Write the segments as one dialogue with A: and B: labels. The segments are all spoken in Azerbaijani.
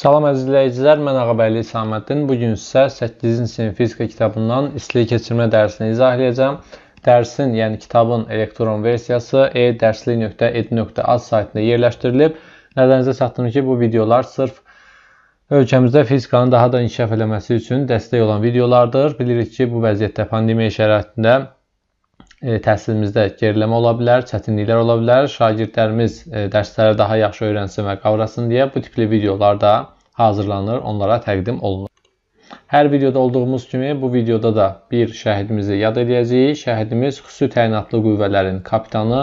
A: Salam əzizləyicilər, mən Ağabəli İsaməddin. Bu gün sizə 8-ci sinif fizika kitabından istilik keçirmə dərsini izah edəcəm. Dərsin, yəni kitabın elektron versiyası e-dərslik.ed.az saytında yerləşdirilib. Nəzərinizə çatdırım ki, bu videolar sırf ölkəmizdə fizikanın daha da inkişaf eləməsi üçün dəstək olan videolardır. Bilirik ki, bu vəziyyətdə pandemiya şəraitində E, təhsilimizdə geriləmə ola bilər, çətinliklər ola bilər. Şagirdlərimiz e, dərsləri daha yaxşı öyrənsin və qavrasın deyə bu tipli videolar da hazırlanır, onlara təqdim olunur. Hər videoda olduğumuz kimi bu videoda da bir şəhidimizi yad edəcəyik. Şəhidimiz xüsusi təyinatlı qüvvələrin kapitanı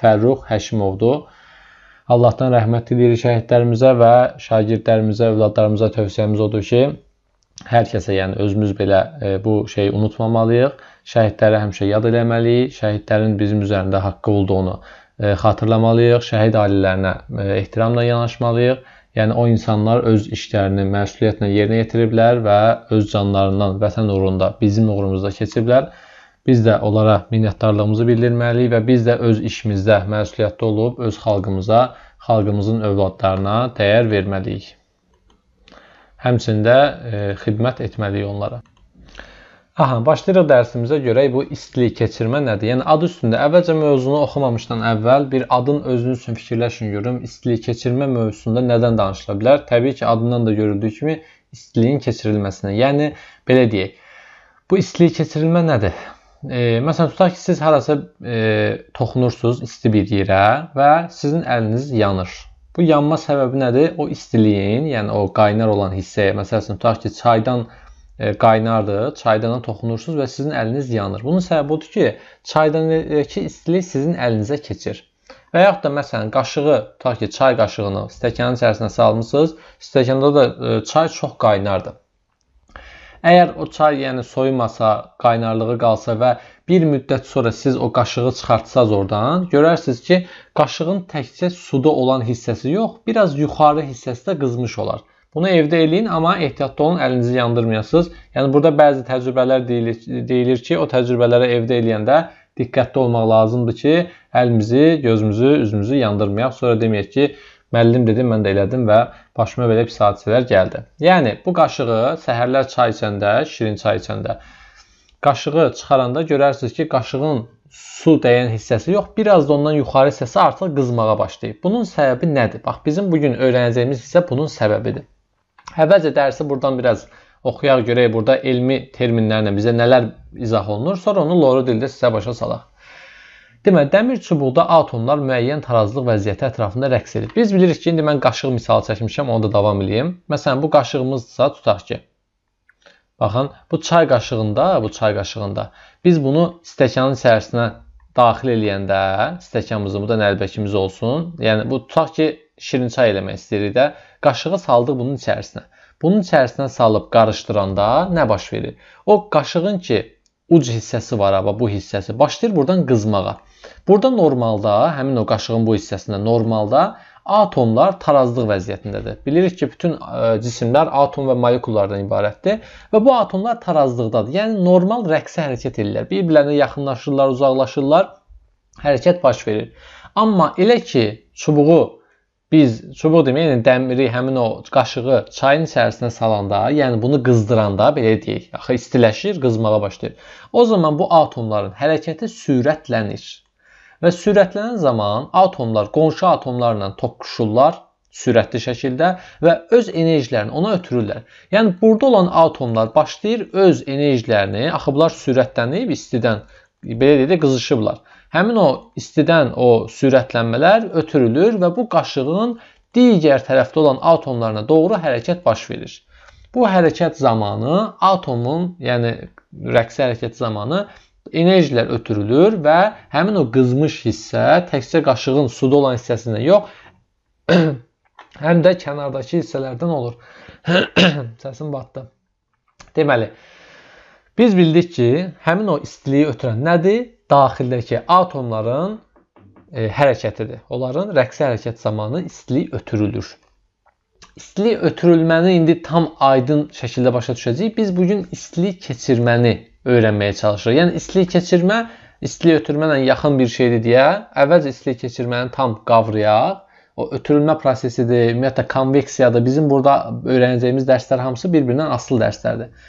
A: Fərrux Həşimovdur. Allahdan rəhmət diləyirik şəhidlərimizə və şagirdlərimizə, övladlarımıza tövsiyəmiz odur ki, hər kəsə, yəni özümüz belə e, bu şeyi unutmamalıyıq. Şəhidləri həmişə yad eləməliyik. Şəhidlərin bizim üzərində haqqı olduğunu e, xatırlamalıyıq. Şəhid ailələrinə e, ehtiramla yanaşmalıyıq. Yəni o insanlar öz işlərini məsuliyyətlə yerinə yetiriblər və öz canlarından vətən uğrunda, bizim uğrumuzda keçiblər. Biz də onlara minnətdarlığımızı bildirməliyik və biz də öz işimizdə məsuliyyətli olub öz xalqımıza, xalqımızın övladlarına dəyər verməliyik həmçində e, xidmət etməliyik onlara. Aha, başlayırıq dərsimizə görək bu istilik keçirmə nədir? Yəni ad üstündə əvvəlcə mövzunu oxumamışdan əvvəl bir adın özünü üçün fikirləşin görüm. İstilik keçirmə mövzusunda nədən danışıla bilər? Təbii ki, adından da görüldüyü kimi istiliyin keçirilməsinə. Yəni belə deyək. Bu istilik keçirilmə nədir? E, məsələn, tutaq ki, siz harasa e, toxunursunuz isti bir yerə və sizin əliniz yanır. Bu yanma səbəbi nədir? O istiliyin, yəni o qaynar olan hissəyə, məsələn, tutaq ki, çaydan e, qaynardır, çaydana toxunursunuz və sizin əliniz yanır. Bunun səbəbi budur ki, çaydanki istilik sizin əlinizə keçir. Və yaxud da məsələn qaşığı, tutaq ki, çay qaşığını stəkanın içərisinə salmısınız, stəkanda da e, çay çox qaynardır. Əgər o çay yəni soyumasa, qaynarlığı qalsa və bir müddət sonra siz o qaşığı çıxartsaz oradan, görərsiniz ki, qaşığın təkcə suda olan hissəsi yox, biraz yuxarı hissəsi də qızmış olar. Bunu evdə eləyin, amma ehtiyatlı olun, əlinizi yandırmayasınız. Yəni burada bəzi təcrübələr deyilir, deyilir ki, o təcrübələri evdə eləyəndə diqqətli olmaq lazımdır ki, əlimizi, gözümüzü, üzümüzü yandırmayaq. Sonra deməyək ki, Müəllim dedim, mən də elədim və başıma belə pis hadisələr gəldi. Yəni bu qaşığı səhərlər çay içəndə, şirin çay içəndə qaşığı çıxaranda görərsiniz ki, qaşığın su dəyən hissəsi yox, biraz da ondan yuxarı hissəsi artıq qızmağa başlayıb. Bunun səbəbi nədir? Bax, bizim bu gün öyrənəcəyimiz hissə bunun səbəbidir. Əvvəlcə dərsi buradan biraz oxuyaq görək burada elmi terminlərlə bizə nələr izah olunur, sonra onu loru dildə sizə başa salaq. Deməli, dəmir çubuqda atomlar müəyyən tarazlıq vəziyyəti ətrafında rəqs edir. Biz bilirik ki, indi mən qaşıq misalı çəkmişəm, onu da davam edeyim. Məsələn, bu qaşığımızdırsa, tutaq ki, baxın, bu çay qaşığında, bu çay qaşığında biz bunu stəkanın içərisinə daxil eləyəndə, stəkanımızın, bu da nəlbəkimiz olsun, yəni bu tutaq ki, şirin çay eləmək istəyirik də, qaşığı saldıq bunun içərisinə. Bunun içərisinə salıb qarışdıranda nə baş verir? O qaşığın ki, uc hissəsi var, bu hissəsi başlayır buradan qızmağa. Burada normalda, həmin o qaşığın bu hissəsində normalda atomlar tarazlıq vəziyyətindədir. Bilirik ki, bütün e, cisimlər atom və molekullardan ibarətdir və bu atomlar tarazlıqdadır. Yəni normal rəqsə hərəkət edirlər. Bir-birlərinə yaxınlaşırlar, uzaqlaşırlar, hərəkət baş verir. Amma elə ki, çubuğu biz çubuq demək, yəni dəmiri, həmin o qaşığı çayın içərisinə salanda, yəni bunu qızdıranda belə deyək, axı istiləşir, qızmağa başlayır. O zaman bu atomların hərəkəti sürətlənir və sürətlənən zaman atomlar qonşu atomlarla toqquşurlar sürətli şəkildə və öz enerjilərini ona ötürürlər. Yəni burada olan atomlar başlayır öz enerjilərini, axı bunlar sürətlənib istidən belə deyək də qızışıblar. Həmin o istidən o sürətlənmələr ötürülür və bu qaşığın digər tərəfdə olan atomlarına doğru hərəkət baş verir. Bu hərəkət zamanı atomun, yəni rəqsi hərəkət zamanı enerjilər ötürülür və həmin o qızmış hissə təkcə qaşığın suda olan hissəsində yox, həm də kənardakı hissələrdən olur. Səsim batdı. Deməli, biz bildik ki, həmin o istiliyi ötürən nədir? Daxildəki atomların e, hərəkətidir. Onların rəqsi hərəkət zamanı istilik ötürülür. İstilik ötürülməni indi tam aydın şəkildə başa düşəcəyik. Biz bu gün istilik keçirməni öyrənməyə çalışır. Yəni istilik keçirmə istilik ötürməklə yaxın bir şeydir deyə əvvəlcə istilik keçirməni tam qavrayaq. O ötürülmə prosesidir, ümumiyyətlə konveksiyadır. Bizim burada öyrənəcəyimiz dərslər hamısı bir-birindən asılı dərslərdir.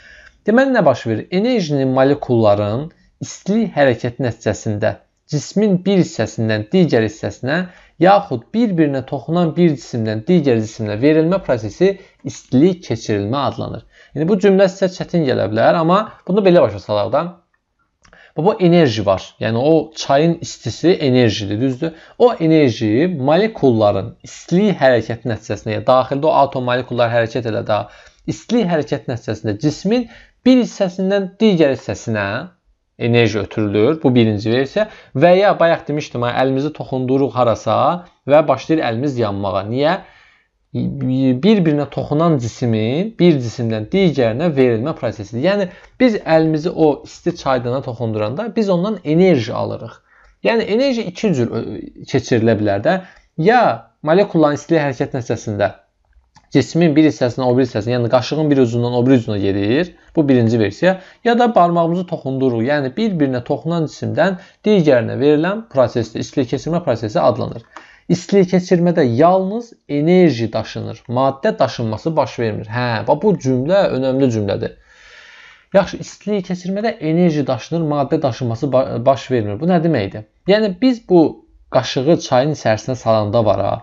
A: Deməli nə baş verir? Enerjinin molekulların istilik hərəkəti nəticəsində cismin bir hissəsindən digər hissəsinə yaxud bir-birinə toxunan bir cisimdən digər cisimlə verilmə prosesi istilik keçirilmə adlanır. Yəni bu cümlə sizə çətin gələ bilər, amma bunu belə başa salaq da. Baba enerji var. Yəni o çayın istisi enerjidir, düzdür? O enerji molekulların istilik hərəkəti nəticəsində, yəni daxildə o atom molekullar hərəkət elədə, istilik hərəkəti nəticəsində cismin bir hissəsindən digər hissəsinə enerji ötürülür. Bu birinci versiya. Və ya bayaq demişdim, əlimizi toxunduruq harasa və başlayır əlimiz yanmağa. Niyə? bir-birinə toxunan cisimin bir cisimdən digərinə verilmə prosesidir. Yəni biz əlimizi o isti çaydana toxunduranda biz ondan enerji alırıq. Yəni enerji iki cür e, keçirilə bilər də. Ya molekulların istilik hərəkət nəticəsində cismin bir hissəsindən o bir hissəsinə, yəni qaşığın bir ucundan o bir ucuna gedir. Bu birinci versiya. Ya da barmağımızı toxunduruq. Yəni bir-birinə toxunan cisimdən digərinə verilən prosesdir. İstilik keçirmə prosesi adlanır. İstiliyi keçirmədə yalnız enerji daşınır. Maddə daşınması baş vermir. Hə, bax bu cümlə önəmli cümlədir. Yaxşı, istiliyi keçirmədə enerji daşınır, maddə daşınması baş vermir. Bu nə deməkdir? Yəni biz bu qaşığı çayın içərisinə salanda var ha.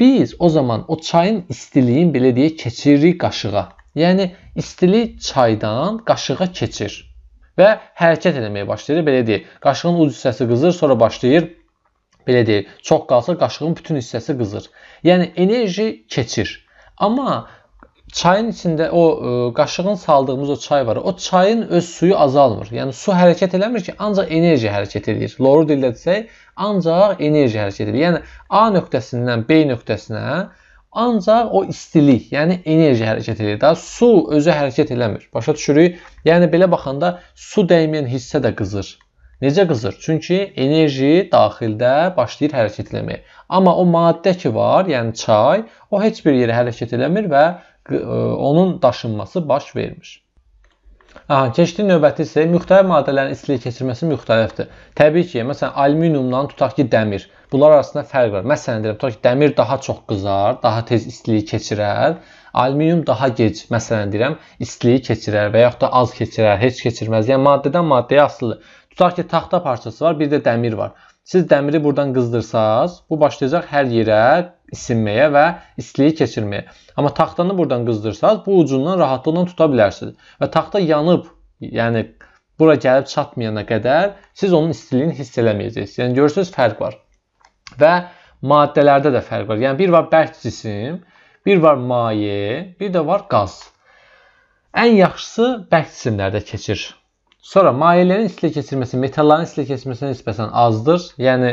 A: Biz o zaman o çayın istiliyin belə deyə keçiririk qaşığa. Yəni istilik çaydan qaşığa keçir və hərəkət etməyə başlayır. Belə deyək, qaşığın uc hissəsi qızır, sonra başlayır belə deyək, çox qalsa qaşığın bütün hissəsi qızır. Yəni enerji keçir. Amma çayın içində o ə, e, qaşığın saldığımız o çay var. O çayın öz suyu azalmır. Yəni su hərəkət eləmir ki, ancaq enerji hərəkət edir. Loru dildə desək, ancaq enerji hərəkət edir. Yəni A nöqtəsindən B nöqtəsinə ancaq o istilik, yəni enerji hərəkət edir. Daha su özü hərəkət eləmir. Başa düşürük? Yəni belə baxanda su dəyməyən hissə də qızır. Necə qızır? Çünki enerji daxildə başlayır hərəkət etməyə. Amma o maddə ki var, yəni çay, o heç bir yerə hərəkət eləmir və e, onun daşınması baş vermir. Aha, keçdi növbəti isə müxtəlif maddələrin istiliyi keçirməsi müxtəlifdir. Təbii ki, məsələn, alüminiumdan tutaq ki, dəmir. Bunlar arasında fərq var. Məsələn, deyirəm, tutaq ki, dəmir daha çox qızar, daha tez istiliyi keçirər. Alüminium daha gec, məsələn, deyirəm, istiliyi keçirər və yaxud da az keçirər, heç keçirməz. Yəni maddədən maddəyə asılıdır. Tutaq ki, taxta parçası var, bir də dəmir var. Siz dəmiri buradan qızdırsaz, bu başlayacaq hər yerə isinməyə və istiliyi keçirməyə. Amma taxtanı buradan qızdırsaz, bu ucundan rahatlıqla tuta bilərsiniz. Və taxta yanıb, yəni bura gəlib çatmayana qədər siz onun istiliyini hiss eləməyəcəksiniz. Yəni görürsüz fərq var. Və maddələrdə də fərq var. Yəni bir var bərk cisim, bir var maye, bir də var qaz. Ən yaxşısı bərk cisimlərdə keçir Sonra mayələrin istilə keçirməsi metalların istilə keçirməsinə nisbətən azdır. Yəni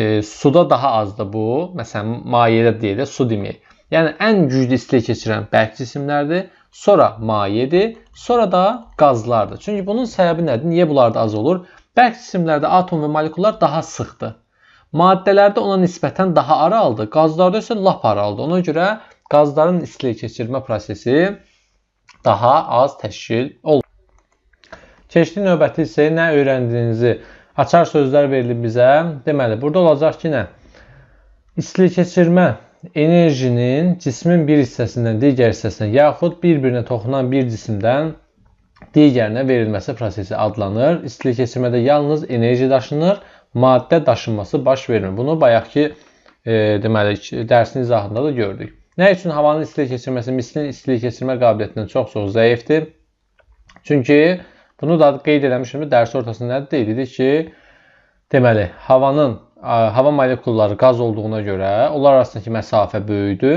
A: e, suda daha azdır bu. Məsələn, mayedə deyə də su deməyək. Yəni ən güclü istilə keçirən bərk cisimlərdir. Sonra mayedir, sonra da qazlardır. Çünki bunun səbəbi nədir? Niyə bunlarda az olur? Bərk cisimlərdə atom və molekullar daha sıxdır. Maddələrdə ona nisbətən daha aralıdır. Qazlarda isə lap aralıdır. Ona görə qazların istilə keçirmə prosesi daha az təşkil olunur. Keçdi növbəti hissəyə nə öyrəndiyinizi açar sözlər verilib bizə. Deməli, burada olacaq ki, nə? İstilik keçirmə enerjinin cismin bir hissəsindən digər hissəsinə yaxud bir-birinə toxunan bir cisimdən digərinə verilməsi prosesi adlanır. İstilik keçirmədə yalnız enerji daşınır, maddə daşınması baş vermir. Bunu bayaqki e, deməli dərsin izahında da gördük. Nə üçün havanın istilik keçirməsi mislin istilik keçirmə qabiliyyətindən çox-çox zəifdir? Çünki Bunu da qeyd eləmişəm, dərs ortasında nə dedik ki, deməli, havanın hava molekulları qaz olduğuna görə onlar arasındakı məsafə böyüdü.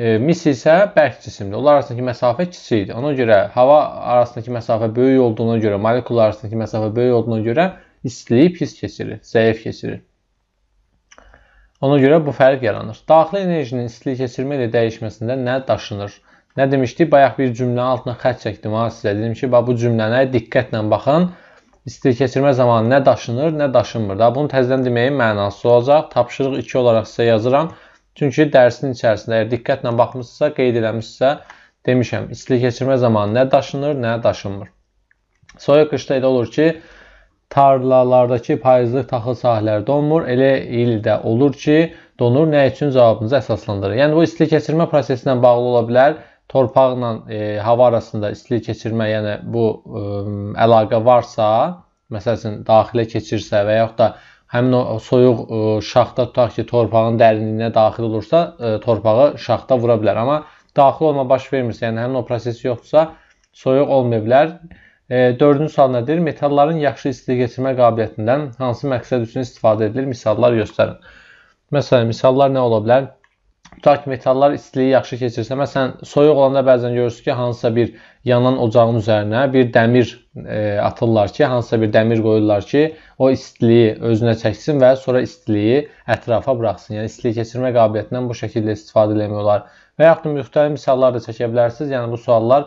A: E, mis isə bərk cisimdir. Onlar arasındakı məsafə kiçikdir. Ona görə hava arasındakı məsafə böyük olduğuna görə, molekullar arasındakı məsafə böyük olduğuna görə istilik pis keçirir, zəif keçirir. Ona görə bu fərq yaranır. Daxili enerjinin istilik keçirmə ilə dəyişməsində nə daşınır? Nə demişdik? Bayaq bir cümlə altına xətt çəkdim ha sizə. Dedim ki, bax bu cümlənə diqqətlə baxın. İstir keçirmə zamanı nə daşınır, nə daşınmır. Da bunu təzədən deməyin mənasız olacaq. Tapşırıq 2 olaraq sizə yazıram. Çünki dərsin içərisində əgər diqqətlə baxmısınızsa, qeyd eləmisinizsə, demişəm, istilik keçirmə zamanı nə daşınır, nə daşınmır. Soyuq qışda elə olur ki, tarlalardakı payızlıq taxıl sahələri donmur. Elə ildə olur ki, donur. Nə üçün cavabınızı əsaslandırır. Yəni bu istilik keçirmə prosesi ilə bağlı ola bilər torpaqla e, hava arasında istilik keçirmə, yəni bu ə, e, əlaqə varsa, məsəl üçün daxilə keçirsə və yaxud da həmin o soyuq ə, e, şaxta tutaq ki, torpağın dərinliyinə daxil olursa, ə, e, torpağı şaxta vura bilər. Amma daxil olma baş vermirsə, yəni həmin o proses yoxdursa, soyuq olmaya bilər. E, dördüncü sual nədir? Metalların yaxşı istilik keçirmə qabiliyyətindən hansı məqsəd üçün istifadə edilir? Misallar göstərin. Məsələn, misallar nə ola bilər? tutaq ki, metallar istiliyi yaxşı keçirsə, məsələn, soyuq olanda bəzən görürsüz ki, hansısa bir yanan ocağın üzərinə bir dəmir e, atırlar ki, hansısa bir dəmir qoyurlar ki, o istiliyi özünə çəksin və sonra istiliyi ətrafa buraxsın. Yəni istiliyi keçirmə qabiliyyətindən bu şəkildə istifadə eləmək olar. Və yaxud da müxtəlif misallar da çəkə bilərsiniz. Yəni bu suallar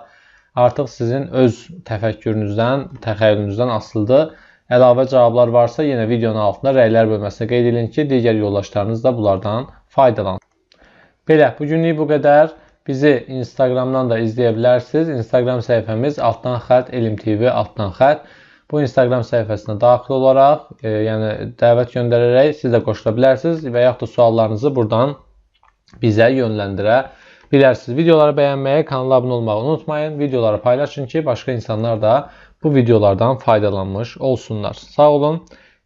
A: artıq sizin öz təfəkkürünüzdən, təxəyyülünüzdən asılıdır. Əlavə cavablar varsa, yenə videonun altında rəylər bölməsinə qeyd edin ki, digər yoldaşlarınız da bunlardan faydalansın. Belə, bugünlük bu qədər. Bizi Instagramdan da izləyə bilərsiniz. Instagram səhifəmiz altdan xətt Elm TV altdan xətt. Bu Instagram səhifəsinə daxil olaraq, e, yəni dəvət göndərərək siz də qoşula bilərsiniz və yaxud da suallarınızı buradan bizə yönləndirə bilərsiniz. Videoları bəyənməyi, kanala abunə olmağı unutmayın. Videoları paylaşın ki, başqa insanlar da bu videolardan faydalanmış olsunlar. Sağ olun.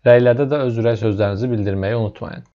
A: Rəylərdə də öz ürək sözlərinizi bildirməyi unutmayın.